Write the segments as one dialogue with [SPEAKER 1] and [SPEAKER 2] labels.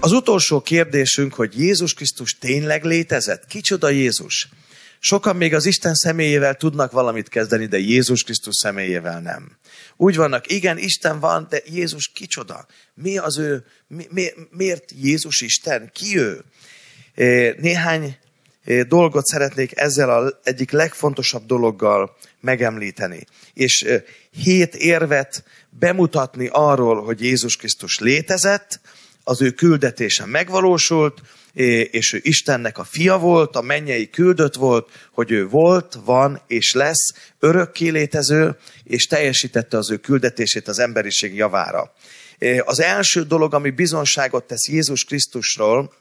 [SPEAKER 1] Az utolsó kérdésünk, hogy Jézus Krisztus tényleg létezett? Kicsoda Jézus? Sokan még az Isten személyével tudnak valamit kezdeni, de Jézus Krisztus személyével nem. Úgy vannak, igen, Isten van, de Jézus kicsoda? Mi az ő, mi, mi, miért Jézus Isten? Ki ő? Néhány dolgot szeretnék ezzel az egyik legfontosabb dologgal megemlíteni. És hét érvet bemutatni arról, hogy Jézus Krisztus létezett, az ő küldetése megvalósult, és ő Istennek a fia volt, a mennyei küldött volt, hogy ő volt, van és lesz örökké létező, és teljesítette az ő küldetését az emberiség javára. Az első dolog, ami bizonságot tesz Jézus Krisztusról,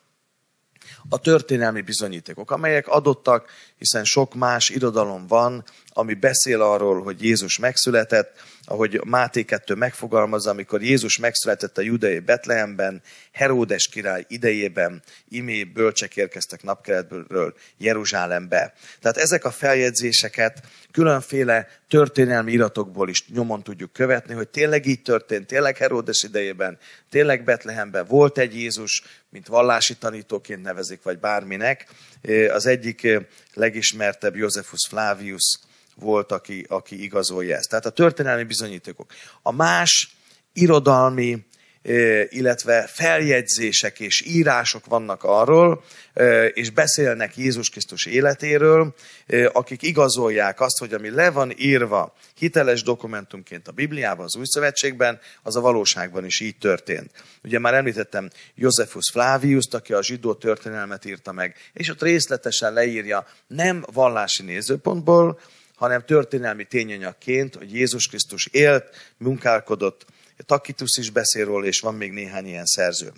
[SPEAKER 1] a történelmi bizonyítékok, amelyek adottak, hiszen sok más irodalom van, ami beszél arról, hogy Jézus megszületett, ahogy Máté 2 megfogalmazza, amikor Jézus megszületett a judai Betlehemben, Heródes király idejében, imé bölcsek érkeztek napkeletből Jeruzsálembe. Tehát ezek a feljegyzéseket különféle történelmi iratokból is nyomon tudjuk követni, hogy tényleg így történt, tényleg Heródes idejében, tényleg Betlehemben volt egy Jézus, mint vallási tanítóként nevezik, vagy bárminek. Az egyik legismertebb Josephus Flavius volt, aki, aki igazolja ezt. Tehát a történelmi bizonyítékok. A más irodalmi illetve feljegyzések és írások vannak arról, és beszélnek Jézus Krisztus életéről, akik igazolják azt, hogy ami le van írva hiteles dokumentumként a Bibliában, az Új Szövetségben, az a valóságban is így történt. Ugye már említettem Josephus Flavius, aki a zsidó történelmet írta meg, és ott részletesen leírja nem vallási nézőpontból, hanem történelmi tényanyagként, hogy Jézus Krisztus élt, munkálkodott, Takitus is beszél róla, és van még néhány ilyen szerző.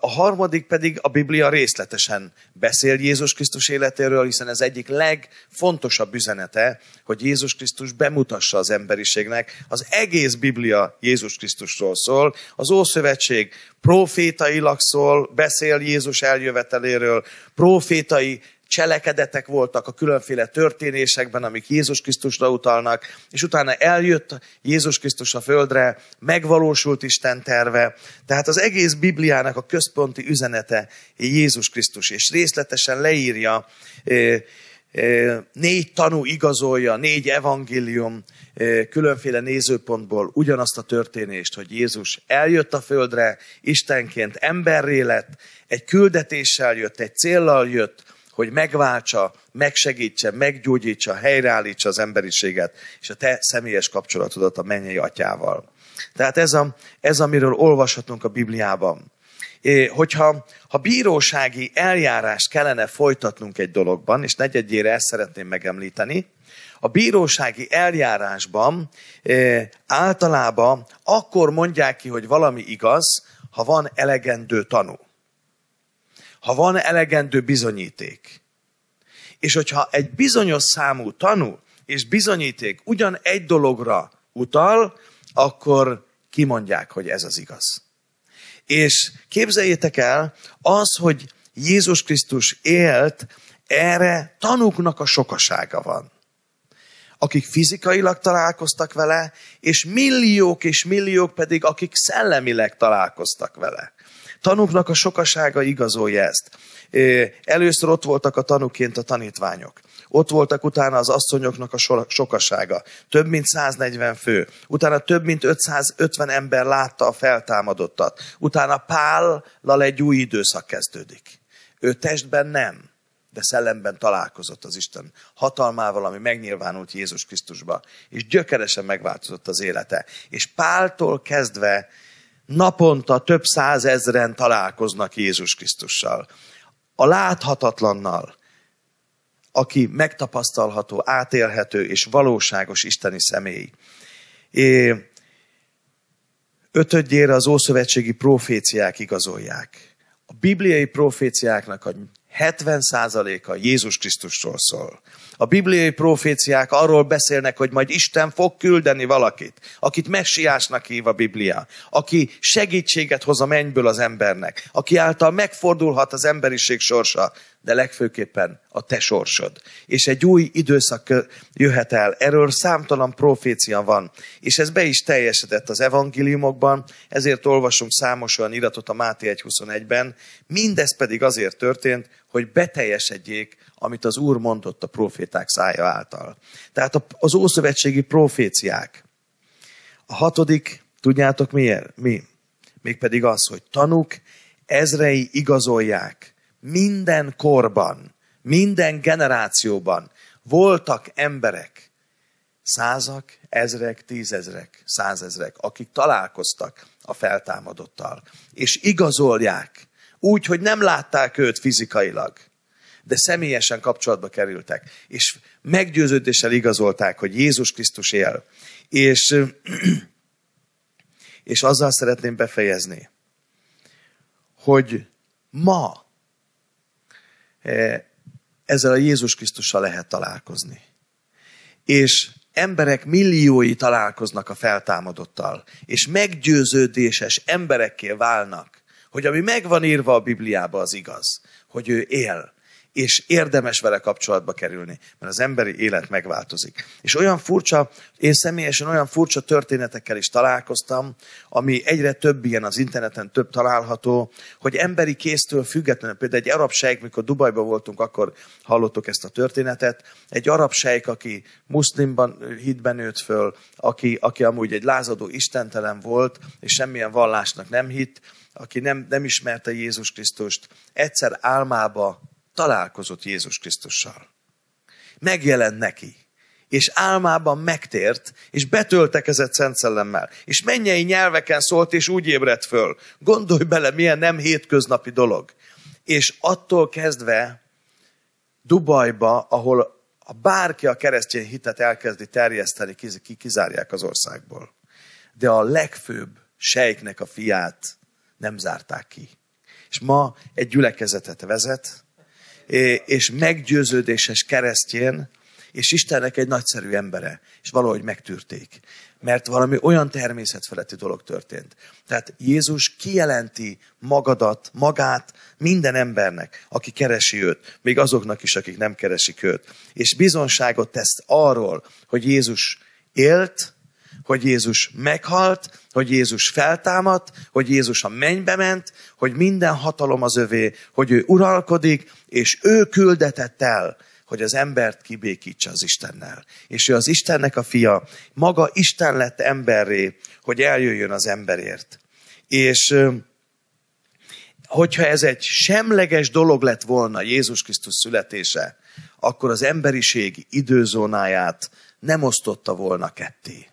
[SPEAKER 1] A harmadik pedig a Biblia részletesen beszél Jézus Krisztus életéről, hiszen ez egyik legfontosabb üzenete, hogy Jézus Krisztus bemutassa az emberiségnek. Az egész Biblia Jézus Krisztusról szól, az Ószövetség profétailag szól, beszél Jézus eljöveteléről, profétai cselekedetek voltak a különféle történésekben, amik Jézus Krisztusra utalnak, és utána eljött Jézus Krisztus a földre, megvalósult Isten terve. Tehát az egész Bibliának a központi üzenete Jézus Krisztus, és részletesen leírja, négy tanú igazolja, négy evangélium különféle nézőpontból ugyanazt a történést, hogy Jézus eljött a földre, Istenként emberré lett, egy küldetéssel jött, egy céllal jött, hogy megváltsa, megsegítse, meggyógyítsa, helyreállítsa az emberiséget, és a te személyes kapcsolatodat a mennyei atyával. Tehát ez, a, ez amiről olvashatunk a Bibliában. Hogyha ha bírósági eljárást kellene folytatnunk egy dologban, és negyedjére ezt szeretném megemlíteni, a bírósági eljárásban általában akkor mondják ki, hogy valami igaz, ha van elegendő tanú ha van elegendő bizonyíték. És hogyha egy bizonyos számú tanú és bizonyíték ugyan egy dologra utal, akkor kimondják, hogy ez az igaz. És képzeljétek el, az, hogy Jézus Krisztus élt, erre tanúknak a sokasága van. Akik fizikailag találkoztak vele, és milliók és milliók pedig, akik szellemileg találkoztak vele. Tanúknak a sokasága igazolja ezt. Először ott voltak a tanúként a tanítványok. Ott voltak utána az asszonyoknak a sokasága. Több mint 140 fő. Utána több mint 550 ember látta a feltámadottat. Utána Pállal egy új időszak kezdődik. Ő testben nem, de szellemben találkozott az Isten hatalmával, ami megnyilvánult Jézus Krisztusba. És gyökeresen megváltozott az élete. És Páltól kezdve naponta több százezren találkoznak Jézus Krisztussal. A láthatatlannal, aki megtapasztalható, átélhető és valóságos isteni személy. É, ötödjére az ószövetségi proféciák igazolják. A bibliai proféciáknak a 70%-a Jézus Krisztusról szól. A bibliai proféciák arról beszélnek, hogy majd Isten fog küldeni valakit, akit messiásnak hív a Biblia, aki segítséget hoz a mennyből az embernek, aki által megfordulhat az emberiség sorsa de legfőképpen a te sorsod. És egy új időszak jöhet el. Erről számtalan profécia van, és ez be is teljesedett az evangéliumokban, ezért olvasunk számos olyan iratot a Máté 1.21-ben, mindez pedig azért történt, hogy beteljesedjék, amit az Úr mondott a proféták szája által. Tehát az ószövetségi proféciák. A hatodik, tudjátok miért? Mi? Mégpedig az, hogy tanuk ezrei igazolják – minden korban, minden generációban voltak emberek, százak, ezrek, tízezrek, százezrek, akik találkoztak a feltámadottal, és igazolják úgy, hogy nem látták őt fizikailag, de személyesen kapcsolatba kerültek, és meggyőződéssel igazolták, hogy Jézus Krisztus él. És, és azzal szeretném befejezni, hogy ma Eh, ezzel a Jézus Krisztussal lehet találkozni. És emberek milliói találkoznak a feltámadottal, és meggyőződéses emberekké válnak, hogy ami megvan írva a Bibliába, az igaz, hogy ő él, és érdemes vele kapcsolatba kerülni, mert az emberi élet megváltozik. És olyan furcsa, én személyesen olyan furcsa történetekkel is találkoztam, ami egyre több ilyen az interneten több található, hogy emberi kéztől függetlenül, például egy arab sejk, mikor Dubajba voltunk, akkor hallottuk ezt a történetet, egy arab sejk, aki muszlimban hitben nőtt föl, aki, aki amúgy egy lázadó istentelen volt, és semmilyen vallásnak nem hitt, aki nem, nem ismerte Jézus Krisztust, egyszer álmába találkozott Jézus Krisztussal. Megjelent neki, és álmában megtért, és betöltekezett Szent Szellemmel, és mennyei nyelveken szólt, és úgy ébredt föl. Gondolj bele, milyen nem hétköznapi dolog. És attól kezdve Dubajba, ahol a bárki a keresztény hitet elkezdi terjeszteni, kizárják az országból. De a legfőbb sejknek a fiát nem zárták ki. És ma egy gyülekezetet vezet, és meggyőződéses keresztjén, és Istennek egy nagyszerű embere, és valahogy megtűrték. Mert valami olyan természetfeletti dolog történt. Tehát Jézus kijelenti magadat, magát minden embernek, aki keresi őt, még azoknak is, akik nem keresik őt. És bizonságot tesz arról, hogy Jézus élt, hogy Jézus meghalt, hogy Jézus feltámadt, hogy Jézus a mennybe ment, hogy minden hatalom az övé, hogy ő uralkodik, és ő küldetett el, hogy az embert kibékítse az Istennel. És ő az Istennek a fia, maga Isten lett emberré, hogy eljöjjön az emberért. És hogyha ez egy semleges dolog lett volna Jézus Krisztus születése, akkor az emberiség időzónáját nem osztotta volna ketté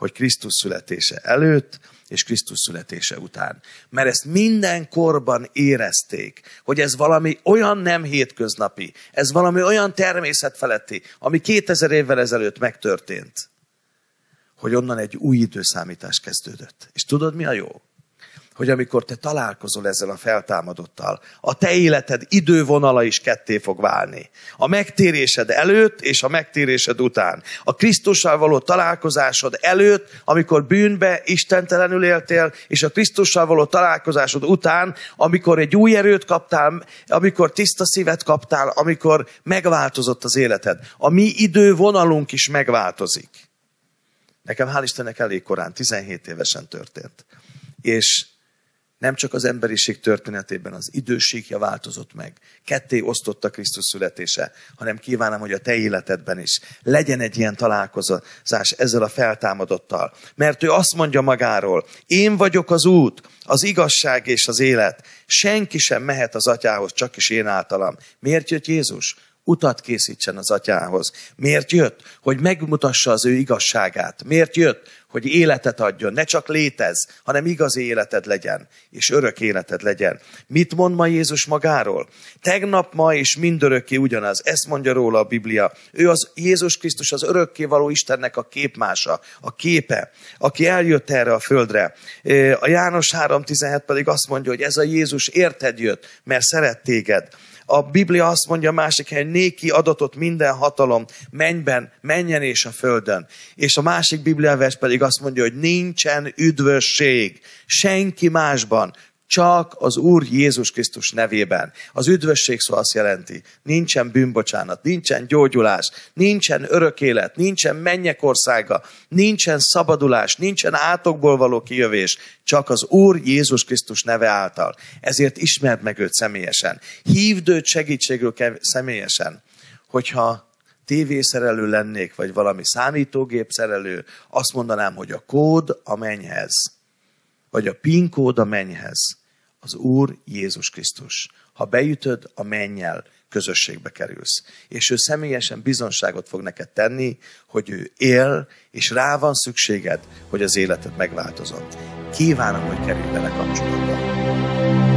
[SPEAKER 1] hogy Krisztus születése előtt és Krisztus születése után. Mert ezt minden korban érezték, hogy ez valami olyan nem hétköznapi, ez valami olyan természetfeletti, ami 2000 évvel ezelőtt megtörtént, hogy onnan egy új időszámítás kezdődött. És tudod, mi a jó? hogy amikor te találkozol ezzel a feltámadottal, a te életed idővonala is ketté fog válni. A megtérésed előtt és a megtérésed után. A Krisztussal való találkozásod előtt, amikor bűnbe istentelenül éltél, és a Krisztussal való találkozásod után, amikor egy új erőt kaptál, amikor tiszta szívet kaptál, amikor megváltozott az életed. A mi idővonalunk is megváltozik. Nekem hál' Istennek elég korán, 17 évesen történt. És nem csak az emberiség történetében az időségja változott meg. Ketté osztotta Krisztus születése, hanem kívánom, hogy a te életedben is legyen egy ilyen találkozás ezzel a feltámadottal. Mert ő azt mondja magáról, én vagyok az út, az igazság és az élet. Senki sem mehet az atyához, csak is én általam. Miért jött Jézus? utat készítsen az atyához. Miért jött? Hogy megmutassa az ő igazságát. Miért jött? Hogy életet adjon. Ne csak létez, hanem igazi életed legyen, és örök életed legyen. Mit mond ma Jézus magáról? Tegnap, ma és mindörökké ugyanaz. Ezt mondja róla a Biblia. Ő az Jézus Krisztus az örökké való Istennek a képmása, a képe, aki eljött erre a földre. A János 3.17 pedig azt mondja, hogy ez a Jézus érted jött, mert szeret téged a Biblia azt mondja a másik helyen, néki adatot minden hatalom mennyben, menjen és a földön. És a másik Biblia vers pedig azt mondja, hogy nincsen üdvösség senki másban, csak az Úr Jézus Krisztus nevében. Az üdvösség szó azt jelenti, nincsen bűnbocsánat, nincsen gyógyulás, nincsen örök élet, nincsen mennyek országa, nincsen szabadulás, nincsen átokból való kijövés, csak az Úr Jézus Krisztus neve által. Ezért ismerd meg őt személyesen. Hívd őt segítségül személyesen. Hogyha tévészerelő lennék, vagy valami számítógép szerelő, azt mondanám, hogy a kód a mennyhez, vagy a PIN kód a mennyhez az Úr Jézus Krisztus. Ha beütöd a mennyel, közösségbe kerülsz. És ő személyesen bizonságot fog neked tenni, hogy ő él, és rá van szükséged, hogy az életed megváltozott. Kívánom, hogy kerülj bele kapcsolatba.